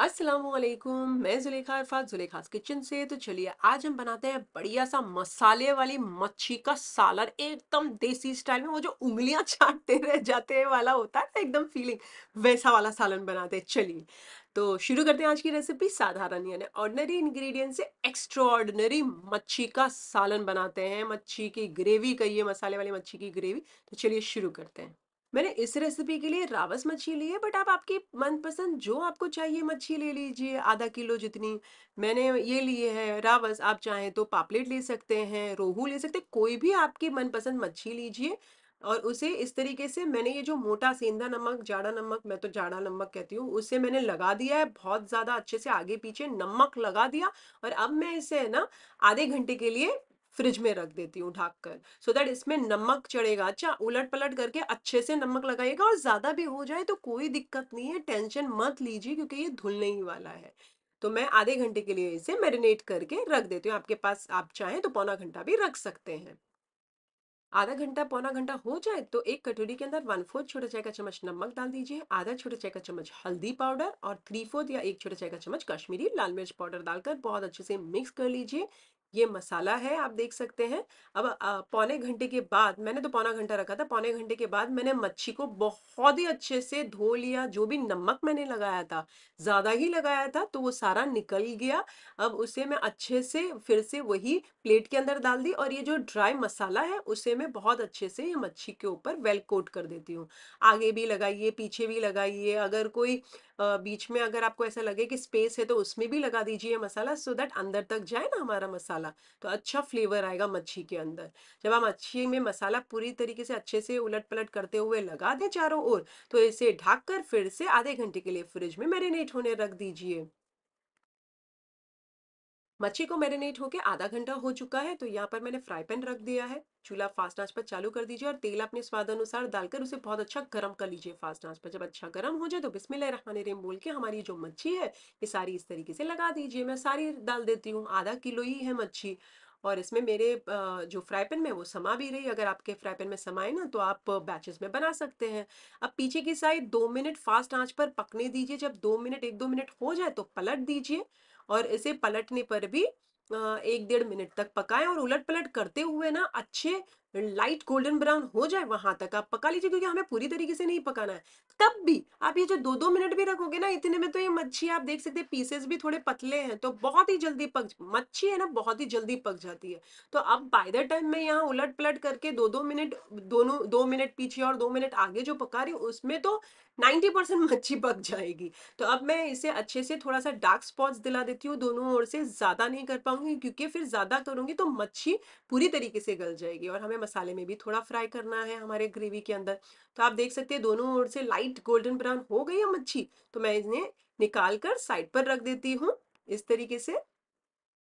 असलम मैं जुलेखा अरफात जुलेखास किचन से तो चलिए आज हम बनाते हैं बढ़िया सा मसाले वाली मच्छी का सालन एकदम देसी स्टाइल में वो जो उंगलियां चाटते रह जाते वाला होता है ना एकदम फीलिंग वैसा वाला सालन बनाते हैं चलिए तो शुरू करते हैं आज की रेसिपी साधारण यानी ऑर्डनरी इंग्रेडिएंट से एक्स्ट्राऑर्डनरी मच्छी का सालन बनाते हैं मच्छी की ग्रेवी कहिए मसाले वाली मच्छी की ग्रेवी तो चलिए शुरू करते हैं मैंने इस रेसिपी के लिए रावस मच्छी ली है बट आप आपकी मनपसंद जो आपको चाहिए मच्छी ले लीजिए आधा किलो जितनी मैंने ये लिए है रावस आप चाहें तो पापलेट ले सकते हैं रोहू ले सकते हैं कोई भी आपकी मनपसंद मच्छी लीजिए और उसे इस तरीके से मैंने ये जो मोटा सेंधा नमक जाड़ा नमक मैं तो जाड़ा नमक कहती हूँ उससे मैंने लगा दिया है बहुत ज़्यादा अच्छे से आगे पीछे नमक लगा दिया और अब मैं इसे ना आधे घंटे के लिए फ्रिज में रख देती हूँ ढाक कर सो so दैट इसमें नमक चढ़ेगा अच्छा उलट पलट करके अच्छे से नमक लगाइएगा और ज़्यादा भी हो जाए तो कोई दिक्कत नहीं है टेंशन मत लीजिए क्योंकि ये धुलने ही वाला है तो मैं आधे घंटे के लिए इसे मैरिनेट करके रख देती हूँ आपके पास आप चाहें तो पौना घंटा भी रख सकते हैं आधा घंटा पौना घंटा हो जाए तो एक कटोरी के अंदर वन फोर्थ छोटा चाय का चम्मच नमक डाल दीजिए आधा छोटा चाय का चम्मच हल्दी पाउडर और थ्री फोर्थ या एक छोटा चाय का चम्मच कश्मीरी लाल मिर्च पाउडर डालकर बहुत अच्छे से मिक्स कर लीजिए ये मसाला है आप देख सकते हैं अब पौने घंटे के बाद मैंने तो पौना घंटा रखा था पौने घंटे के बाद मैंने मच्छी को बहुत ही अच्छे से धो लिया जो भी नमक मैंने लगाया था ज़्यादा ही लगाया था तो वो सारा निकल गया अब उसे मैं अच्छे से फिर से वही प्लेट के अंदर डाल दी और ये जो ड्राई मसाला है उसे मैं बहुत अच्छे से ये मच्छी के ऊपर वेल कोट कर देती हूँ आगे भी लगाइए पीछे भी लगाइए अगर कोई बीच में अगर आपको ऐसा लगे कि स्पेस है तो उसमें भी लगा दीजिए मसाला सो so दैट अंदर तक जाए ना हमारा मसाला तो अच्छा फ्लेवर आएगा मच्छी के अंदर जब हम मच्छी में मसाला पूरी तरीके से अच्छे से उलट पलट करते हुए लगा दें चारों ओर तो इसे ढाक कर फिर से आधे घंटे के लिए फ्रिज में मैरिनेट होने रख दीजिए मच्छी को मैरिनेट होके आधा घंटा हो चुका है तो यहाँ पर मैंने फ्राई पैन रख दिया है चूल्हा फास्ट आंच पर चालू कर दीजिए और तेल अपने स्वाद अनुसार डालकर उसे बहुत अच्छा गर्म कर लीजिए फास्ट आंच पर जब अच्छा गर्म हो जाए तो बिस्मिल्लाह रहमान रहीम बोल के हमारी जो मच्छी है ये सारी इस तरीके से लगा दीजिए मैं सारी डाल देती हूँ आधा किलो ही है मच्छी और इसमें मेरे जो फ्राई पैन में वो समा भी रही अगर आपके फ्राई पैन में समाए ना तो आप बैचेस में बना सकते हैं अब पीछे की साइड दो मिनट फास्ट आंच पर पकने दीजिए जब दो मिनट एक दो मिनट हो जाए तो पलट दीजिए और इसे पलटने पर भी एक डेढ़ मिनट तक पकाएं और उलट पलट करते हुए ना अच्छे लाइट गोल्डन ब्राउन हो जाए वहां तक आप पका लीजिए क्योंकि हमें पूरी तरीके से नहीं पकाना है तब भी आप ये जो दो दो मिनट भी रखोगे ना इतने में तो ये मच्छी आप देख सकते हैं पीसेस भी थोड़े पतले हैं तो बहुत ही जल्दी पक मच्छी है ना बहुत ही जल्दी पक जाती है तो अब बाय द टाइम मैं यहाँ उलट पलट करके दो दो मिनट दोनों दो मिनट पीछे और दो मिनट आगे जो पका रही हूँ उसमें तो नाइन्टी परसेंट मच्छी पक जाएगी तो अब मैं इसे अच्छे से थोड़ा सा डार्क स्पॉट्स दिला देती हूँ दोनों ओर से ज़्यादा नहीं कर पाऊंगी क्योंकि फिर ज़्यादा करूंगी तो मच्छी पूरी तरीके से गल जाएगी और हमें मसाले में भी थोड़ा फ्राई करना है हमारे ग्रेवी के अंदर तो आप देख सकते हैं दोनों ओर से लाइट गोल्डन ब्राउन हो गई है मच्छी तो मैं इन्हें निकाल कर साइड पर रख देती हूँ इस तरीके से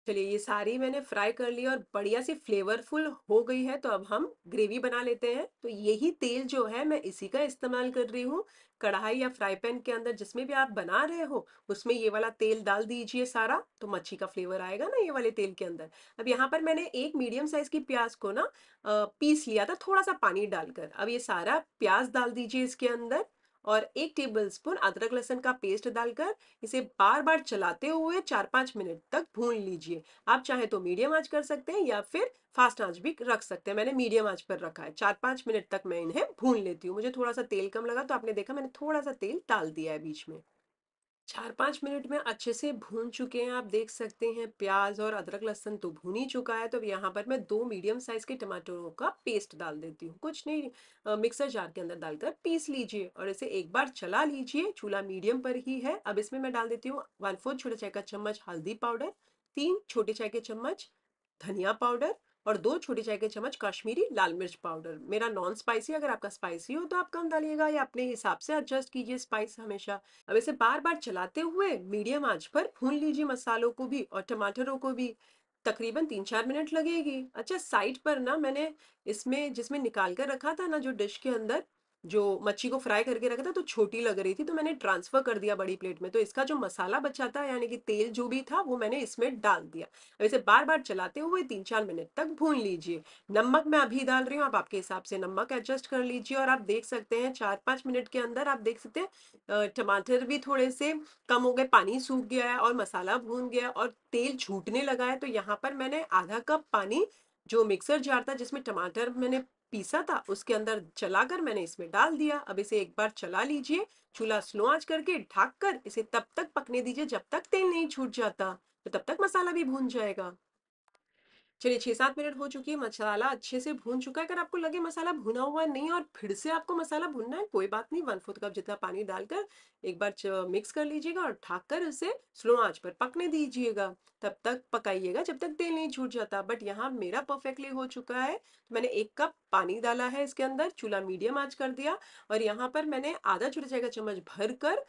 चलिए ये सारी मैंने फ्राई कर ली और बढ़िया सी फ्लेवरफुल हो गई है तो अब हम ग्रेवी बना लेते हैं तो यही तेल जो है मैं इसी का इस्तेमाल कर रही हूँ कढ़ाई या फ्राई पैन के अंदर जिसमें भी आप बना रहे हो उसमें ये वाला तेल डाल दीजिए सारा तो मच्छी का फ्लेवर आएगा ना ये वाले तेल के अंदर अब यहाँ पर मैंने एक मीडियम साइज की प्याज को ना पीस लिया था थोड़ा सा पानी डालकर अब ये सारा प्याज डाल दीजिए इसके अंदर और एक टेबलस्पून अदरक लहसन का पेस्ट डालकर इसे बार बार चलाते हुए चार पाँच मिनट तक भून लीजिए आप चाहे तो मीडियम आंच कर सकते हैं या फिर फास्ट आंच भी रख सकते हैं मैंने मीडियम आंच पर रखा है चार पाँच मिनट तक मैं इन्हें भून लेती हूँ मुझे थोड़ा सा तेल कम लगा तो आपने देखा मैंने थोड़ा सा तेल डाल दिया है बीच में चार पाँच मिनट में अच्छे से भून चुके हैं आप देख सकते हैं प्याज और अदरक लहसन तो भून ही चुका है तो अब यहाँ पर मैं दो मीडियम साइज के टमाटरों का पेस्ट डाल देती हूँ कुछ नहीं आ, मिक्सर जार के अंदर डालकर पीस लीजिए और इसे एक बार चला लीजिए चूल्हा मीडियम पर ही है अब इसमें मैं डाल देती हूँ वन फोर्थ छोटे चाय का चम्मच हल्दी पाउडर तीन छोटे चाय के चम्मच धनिया पाउडर और दो छोटी चाय के चम्मच कश्मीरी लाल मिर्च पाउडर मेरा नॉन स्पाइसी अगर आपका स्पाइसी हो तो आप कम डालिएगा या अपने हिसाब से एडजस्ट कीजिए स्पाइस हमेशा अब इसे बार बार चलाते हुए मीडियम आंच पर भून लीजिए मसालों को भी और टमाटरों को भी तकरीबन तीन चार मिनट लगेगी अच्छा साइड पर ना मैंने इसमें जिसमें निकाल कर रखा था ना जो डिश के अंदर जो मच्छी को फ्राई करके रखा था तो छोटी लग रही थी तो मैंने ट्रांसफर कर दिया बड़ी प्लेट में तो इसका जो मसाला बचा था यानी कि तेल जो भी था वो मैंने इसमें डाल दिया अब इसे बार बार चलाते हुए तीन चार मिनट तक भून लीजिए नमक मैं अभी डाल रही हूँ आप आपके हिसाब से नमक एडजस्ट कर लीजिए और आप देख सकते हैं चार पाँच मिनट के अंदर आप देख सकते हैं टमाटर भी थोड़े से कम हो गए पानी सूख गया है और मसाला भून गया और तेल छूटने लगा है तो यहाँ पर मैंने आधा कप पानी जो मिक्सर जार था जिसमें टमाटर मैंने पीसा था उसके अंदर चलाकर मैंने इसमें डाल दिया अब इसे एक बार चला लीजिए चूल्हा स्लो आंच करके ढककर कर इसे तब तक पकने दीजिए जब तक तेल नहीं छूट जाता तो तब तक मसाला भी भून जाएगा चलिए छह सात मिनट हो चुकी है मसाला अच्छे से भून चुका है अगर आपको लगे मसाला भुना हुआ नहीं और फिर से आपको मसाला भुनना है कोई बात नहीं वन फोर्थ कप जितना पानी डालकर एक बार मिक्स कर लीजिएगा और ठाक कर उसे स्लो आंच पर पकने दीजिएगा तब तक पकाइएगा जब तक तेल नहीं छूट जाता बट यहाँ मेरा परफेक्टली हो चुका है तो मैंने एक कप पानी डाला है इसके अंदर चूल्हा मीडियम आंच कर दिया और यहाँ पर मैंने आधा छोटे चाय का चम्मच भर कर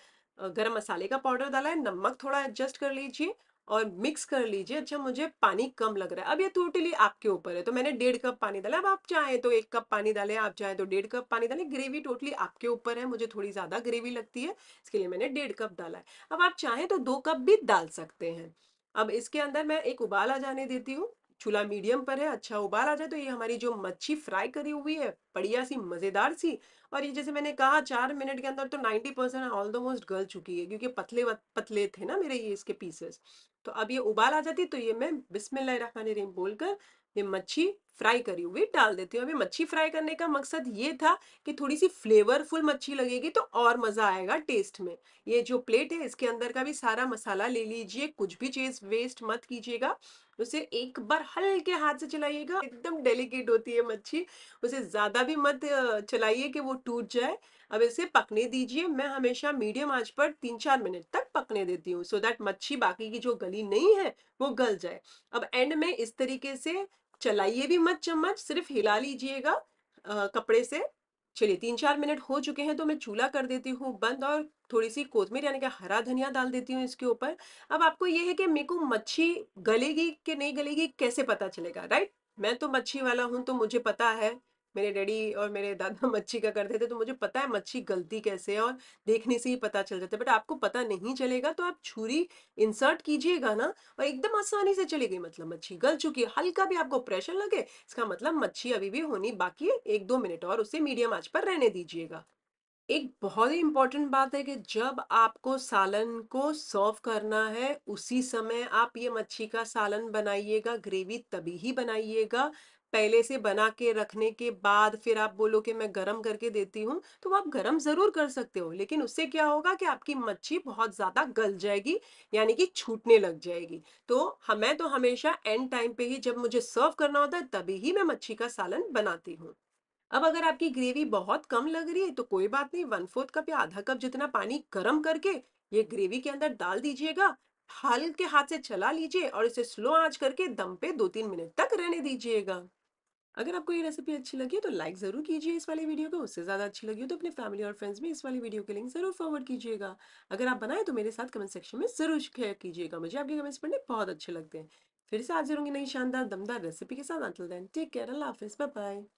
गरम मसाले का पाउडर डाला है नमक थोड़ा एडजस्ट कर लीजिए और मिक्स कर लीजिए अच्छा मुझे पानी कम लग रहा है अब ये टोटली आपके ऊपर है तो मैंने डेढ़ कप पानी डाला अब आप चाहें तो एक कप पानी डालें आप चाहें तो डेढ़ कप पानी डालें ग्रेवी टोटली आपके ऊपर है मुझे थोड़ी ज़्यादा ग्रेवी लगती है इसके लिए मैंने डेढ़ कप डाला है अब आप चाहें तो दो कप भी डाल सकते हैं अब इसके अंदर मैं एक उबाल आ जाने देती हूँ चूल्हा मीडियम पर है अच्छा उबाल आ जाए तो ये हमारी जो मच्छी फ्राई करी हुई है बढ़िया सी मज़ेदार सी और ये जैसे मैंने कहा चार मिनट के अंदर तो नाइनटी परसेंट ऑलमोस्ट गल चुकी है क्योंकि पतले पतले थे ना मेरे ये इसके पीसेस तो अब ये उबाल आ जाती तो ये मैं बिस्मिल्लाह बोलकर ये मच्छी फ्राई करी हुई डाल देती हूँ अभी मच्छी फ्राई करने का मकसद ये था कि थोड़ी सी फ्लेवरफुल मच्छी लगेगी तो और मज़ा आएगा टेस्ट में ये जो प्लेट है इसके अंदर का भी सारा मसाला ले लीजिए कुछ भी चीज़ वेस्ट मत कीजिएगा उसे एक बार हल्के हाथ से चलाइएगा एकदम डेलिकेट होती है मच्छी उसे ज़्यादा भी मत चलाइए कि वो टूट जाए अब इसे पकने दीजिए मैं हमेशा मीडियम आंच पर तीन चार मिनट तक पकने देती हूँ सो दैट मच्छी बाकी की जो गली नहीं है वो गल जाए अब एंड में इस तरीके से चलाइए भी मत चम्मच सिर्फ हिला लीजिएगा कपड़े से चलिए तीन चार मिनट हो चुके हैं तो मैं चूल्हा कर देती हूँ बंद और थोड़ी सी कोथमीर यानी कि हरा धनिया डाल देती हूँ इसके ऊपर अब आपको ये है कि मेरे को मच्छी गलेगी कि नहीं गलेगी कैसे पता चलेगा राइट मैं तो मच्छी वाला हूँ तो मुझे पता है मेरे डैडी और मेरे दादा मच्छी का करते थे तो मुझे पता है मच्छी गलती कैसे है और देखने से ही पता चल जाता है बट आपको पता नहीं चलेगा तो आप छुरी इंसर्ट कीजिएगा ना और एकदम आसानी से चली गई मतलब मच्छी गल चुकी है हल्का भी आपको प्रेशर लगे इसका मतलब मच्छी अभी भी होनी बाकी है एक दो मिनट और उसे मीडियम आँच पर रहने दीजिएगा एक बहुत ही इम्पॉर्टेंट बात है कि जब आपको सालन को सर्व करना है उसी समय आप ये मच्छी का सालन बनाइएगा ग्रेवी तभी ही बनाइएगा पहले से बना के रखने के बाद फिर आप बोलो कि मैं गरम करके देती हूँ तो आप गरम ज़रूर कर सकते हो लेकिन उससे क्या होगा कि आपकी मच्छी बहुत ज़्यादा गल जाएगी यानी कि छूटने लग जाएगी तो हमें तो हमेशा एंड टाइम पे ही जब मुझे सर्व करना होता है तभी ही मैं मच्छी का सालन बनाती हूँ अब अगर आपकी ग्रेवी बहुत कम लग रही है तो कोई बात नहीं वन फोर्थ कप या आधा कप जितना पानी गर्म करके ये ग्रेवी के अंदर डाल दीजिएगा हल्के हाथ से चला लीजिए और इसे स्लो आंच करके दम पे दो तीन मिनट तक रहने दीजिएगा अगर आपको ये रेसिपी अच्छी लगी है तो लाइक ज़रूर कीजिए इस वाले वीडियो को उससे ज़्यादा अच्छी लगी हो तो अपने फैमिली और फ्रेंड्स में इस वाली वीडियो के लिंक ज़रूर फॉरवर्ड कीजिएगा अगर आप बनाए तो मेरे साथ कमेंट सेक्शन में ज़रूर शेयर कीजिएगा मुझे आपके कमेंट्स पढ़ने बहुत अच्छे लगते हैं फिर से आज होंगी नई शानदार दमदार रेसिपी के साथ अंटल दें टेक केयर अल्लाह हाफिज़ बाय